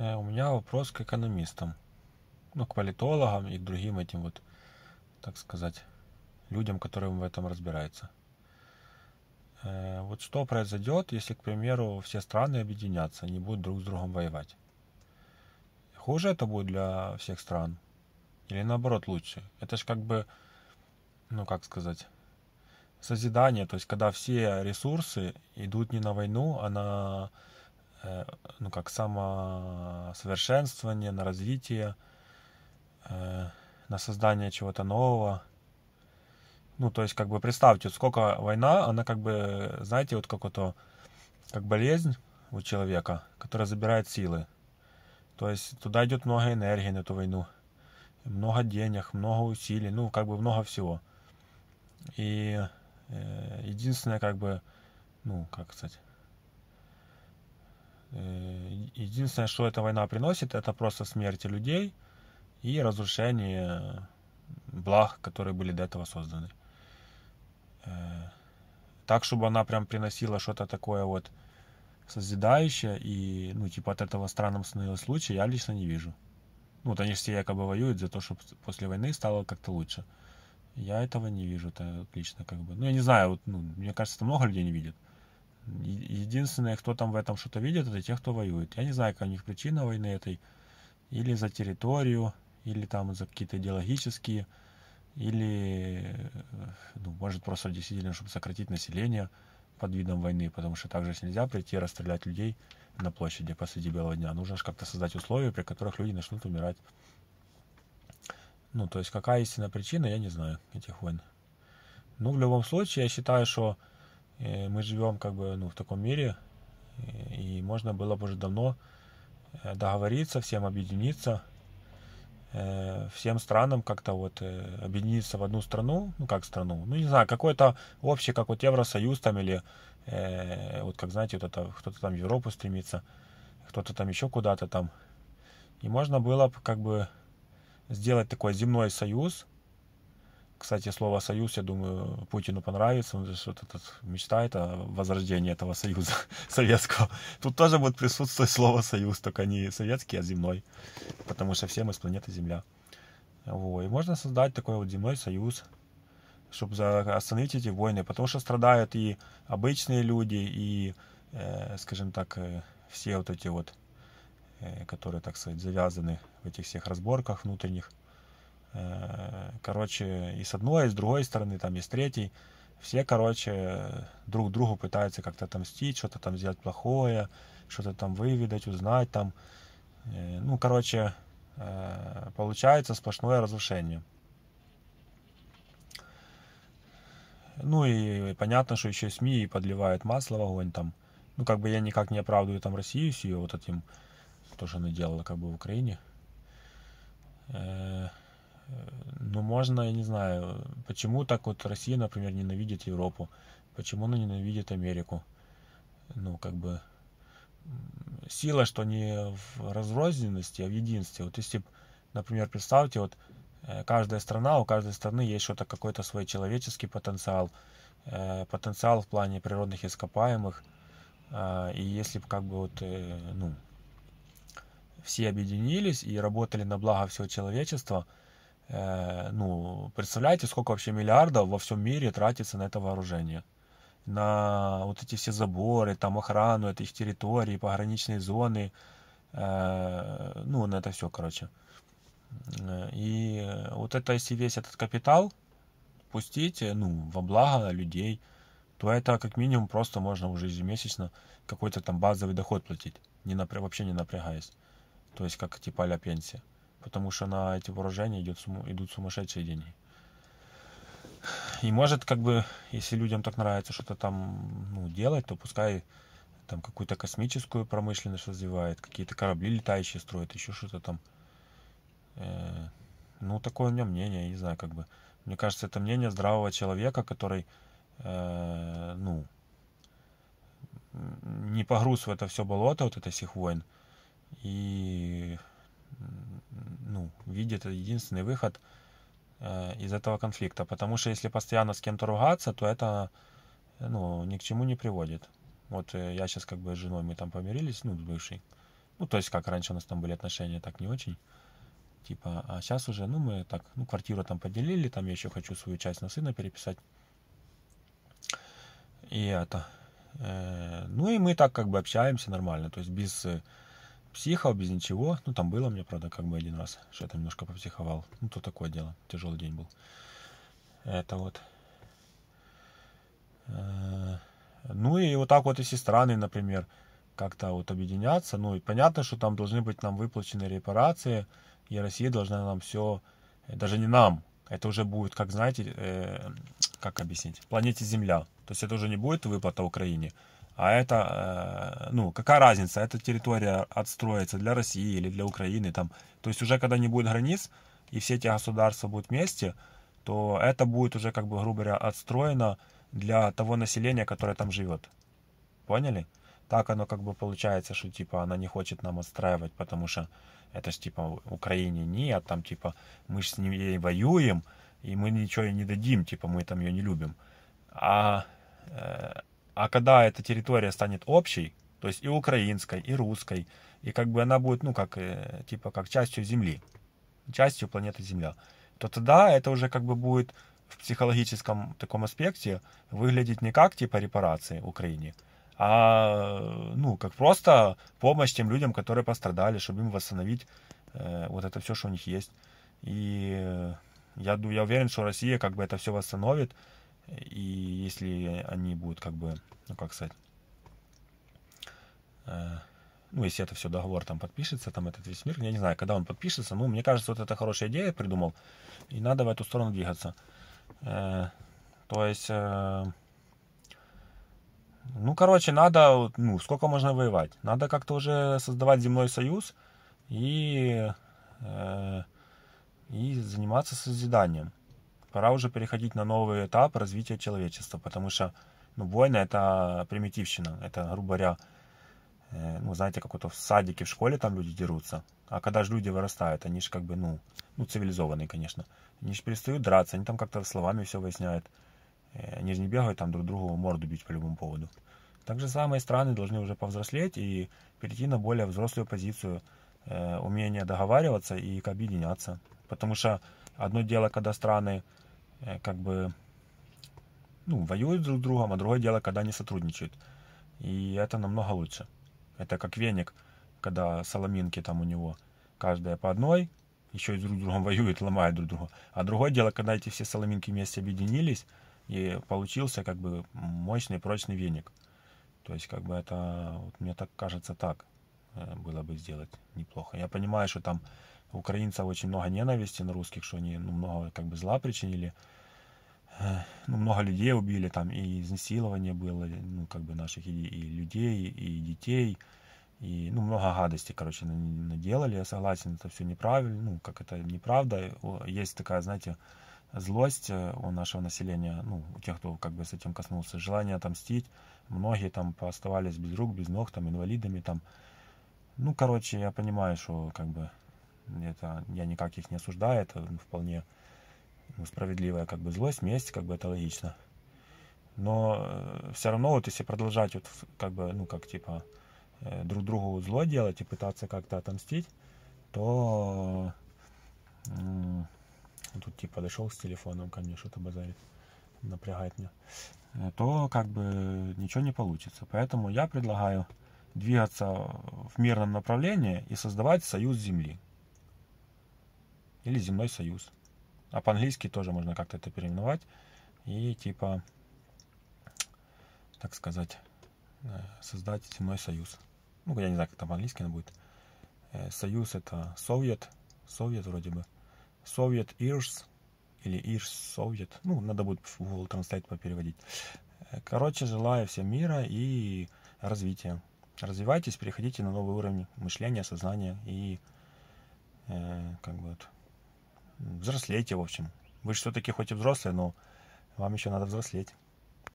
у меня вопрос к экономистам, ну, к политологам и к другим этим вот, так сказать, людям, которые в этом разбираются. Вот что произойдет, если, к примеру, все страны объединятся, не будут друг с другом воевать? Хуже это будет для всех стран? Или наоборот лучше? Это же как бы, ну как сказать, созидание, то есть когда все ресурсы идут не на войну, а на Э, ну, как самосовершенствование, на развитие, э, на создание чего-то нового. Ну, то есть, как бы представьте, сколько война, она как бы, знаете, вот как то как болезнь у человека, которая забирает силы. То есть туда идет много энергии на эту войну, много денег, много усилий, ну, как бы много всего. И э, единственное, как бы, ну, как сказать, Э, единственное, что эта война приносит, это просто смерти людей и разрушение благ, которые были до этого созданы. Э, так, чтобы она прям приносила что-то такое вот созидающее и, ну, типа от этого странным становилось лучше, я лично не вижу. Ну, вот они все якобы воюют за то, чтобы после войны стало как-то лучше. Я этого не вижу, это лично как бы. Ну, я не знаю, вот, ну, мне кажется, много людей не видят. Единственные, кто там в этом что-то видит, это те, кто воюет. Я не знаю, как у них причина войны этой. Или за территорию, или там за какие-то идеологические, или, э, ну, может, просто действительно, чтобы сократить население под видом войны, потому что также нельзя прийти и расстрелять людей на площади посреди белого дня. Нужно же как-то создать условия, при которых люди начнут умирать. Ну, то есть какая истинная причина, я не знаю этих войн. Ну, в любом случае, я считаю, что Э, мы живем как бы ну, в таком мире, э, и можно было бы уже давно э, договориться, всем объединиться, всем странам как-то вот объединиться в одну страну, ну как страну, ну не знаю, какой-то общий, как вот Евросоюз там или вот как знаете, вот это кто-то там в Европу стремится, кто-то там еще куда-то там. И можно было бы как бы сделать такой земной союз, кстати, слово «союз», я думаю, Путину понравится. Он же что-то тут мечтает о возрождении этого союза советского. Тут тоже будет присутствовать слово «союз», только не советский, а земной. Потому что все мы с планеты Земля. Вот. И можно создать такой вот земной союз, чтобы остановить эти войны. Потому что страдают и обычные люди, и, э, скажем так, э, все вот эти вот, э, которые, так сказать, завязаны в этих всех разборках внутренних короче, и с одной, и с другой стороны, там, и с третьей. Все, короче, друг другу пытаются как-то отомстить, что-то там сделать плохое, что-то там выведать, узнать там. Ну, короче, получается сплошное разрушение. Ну и понятно, что еще СМИ подливают масло в огонь там. Ну, как бы я никак не оправдываю там Россию с ее вот этим, то, что она делала как бы в Украине ну можно, я не знаю, почему так вот Россия, например, ненавидит Европу, почему она ненавидит Америку. Ну, как бы сила, что не в разрозненности, а в единстве. Вот если, например, представьте, вот э, каждая страна, у каждой страны есть что-то, какой-то свой человеческий потенциал, э, потенциал в плане природных ископаемых. А, и если бы как бы вот, э, ну, все объединились и работали на благо всего человечества – Э, ну, представляете, сколько вообще миллиардов во всем мире тратится на это вооружение? На вот эти все заборы, там охрану этих территорий, пограничные зоны, э, ну, на это все, короче. Э, и вот это, если весь этот капитал пустить, ну, во благо людей, то это как минимум просто можно уже ежемесячно какой-то там базовый доход платить, не напря... вообще не напрягаясь. То есть как типа а пенсия потому что на эти вооружения идет, идут сумасшедшие деньги. И может, как бы, если людям так нравится что-то там ну, делать, то пускай там какую-то космическую промышленность развивает, какие-то корабли летающие строят, еще что-то там. Э, ну, такое у меня мнение, не знаю, как бы. Мне кажется, это мнение здравого человека, который, э, ну, не погруз в это все болото, вот это Сих войн, и ну, видит единственный выход э, из этого конфликта. Потому что если постоянно с кем-то ругаться, то это ну, ни к чему не приводит. Вот э, я сейчас как бы с женой мы там помирились, ну, с бывшей. Ну, то есть, как раньше у нас там были отношения, так не очень. Типа, а сейчас уже, ну, мы так, ну, квартиру там поделили, там я еще хочу свою часть на сына переписать. И это. Э, ну, и мы так как бы общаемся нормально, то есть без э, Психал без ничего. Ну, там было мне, правда, как бы один раз, что я там немножко попсиховал. Ну, то такое дело. Тяжелый день был. Это вот. Э, ну, и вот так вот, если страны, например, как-то вот объединяться, ну, и понятно, что там должны быть нам выплачены репарации, и Россия должна нам все, э, даже не нам, это уже будет, как знаете, э, как объяснить, планете Земля. То есть это уже не будет выплата Украине, а это, э, ну, какая разница, эта территория отстроится для России или для Украины там. То есть уже когда не будет границ, и все эти государства будут вместе, то это будет уже, как бы, грубо говоря, отстроено для того населения, которое там живет. Поняли? Так оно как бы получается, что типа она не хочет нам отстраивать, потому что это ж типа Украине нет, там типа мы с ней воюем, и мы ничего ей не дадим, типа мы там ее не любим. А э, а когда эта территория станет общей, то есть и украинской, и русской, и как бы она будет, ну, как, э, типа, как частью Земли, частью планеты Земля, то тогда это уже как бы будет в психологическом таком аспекте выглядеть не как, типа, репарации Украине, а, ну, как просто помощь тем людям, которые пострадали, чтобы им восстановить э, вот это все, что у них есть. И э, я, я уверен, что Россия как бы это все восстановит, и если они будут как бы, ну как сказать, э, ну если это все договор там подпишется, там этот весь мир, я не знаю, когда он подпишется, ну мне кажется, вот это хорошая идея придумал, и надо в эту сторону двигаться. Э, то есть, э, ну короче, надо, ну сколько можно воевать, надо как-то уже создавать земной союз и, э, и заниматься созиданием пора уже переходить на новый этап развития человечества, потому что ну, войны — это примитивщина, это, грубо говоря, э, ну, знаете, как вот в садике, в школе там люди дерутся. А когда же люди вырастают, они же как бы, ну, ну, цивилизованные, конечно. Они же перестают драться, они там как-то словами все выясняют. Э, они же не бегают там друг другу морду бить по любому поводу. Так же самые страны должны уже повзрослеть и перейти на более взрослую позицию, э, умение договариваться и объединяться. Потому что Одно дело, когда страны э, как бы ну, воюют друг с другом, а другое дело, когда они сотрудничают. И это намного лучше. Это как веник, когда соломинки там у него каждая по одной, еще и друг с другом воюют, ломают друг друга. А другое дело, когда эти все соломинки вместе объединились, и получился как бы мощный, прочный веник. То есть, как бы это, вот мне так кажется, так э, было бы сделать неплохо. Я понимаю, что там украинцев очень много ненависти на русских, что они ну, много как бы зла причинили. Э, ну, много людей убили, там и изнасилование было, ну, как бы наших и, и людей, и детей, и, ну, много гадости, короче, наделали, я согласен, это все неправильно, ну, как это неправда, есть такая, знаете, злость э, у нашего населения, ну, у тех, кто как бы с этим коснулся, желание отомстить. Многие там оставались без рук, без ног, там, инвалидами, там. Ну, короче, я понимаю, что как бы это я никак их не осуждаю, это вполне ну, справедливая как бы злость, месть, как бы это логично. Но э, все равно вот если продолжать вот как бы, ну как типа э, друг другу зло делать и пытаться как-то отомстить, то тут типа дошел с телефоном ко мне, что-то базарит, напрягает меня, э, то как бы ничего не получится. Поэтому я предлагаю двигаться в мирном направлении и создавать союз Земли или земной союз. А по-английски тоже можно как-то это переименовать. И типа, так сказать, э, создать земной союз. Ну, я не знаю, как там по-английски она будет. Э, союз это Совет, Совет вроде бы. Совет Ирс или Ирс Совет. Ну, надо будет в Google Translate попереводить. Э, короче, желаю всем мира и развития. Развивайтесь, переходите на новый уровень мышления, сознания и э, как бы вот, взрослейте, в общем. Вы же все-таки хоть и взрослые, но вам еще надо взрослеть.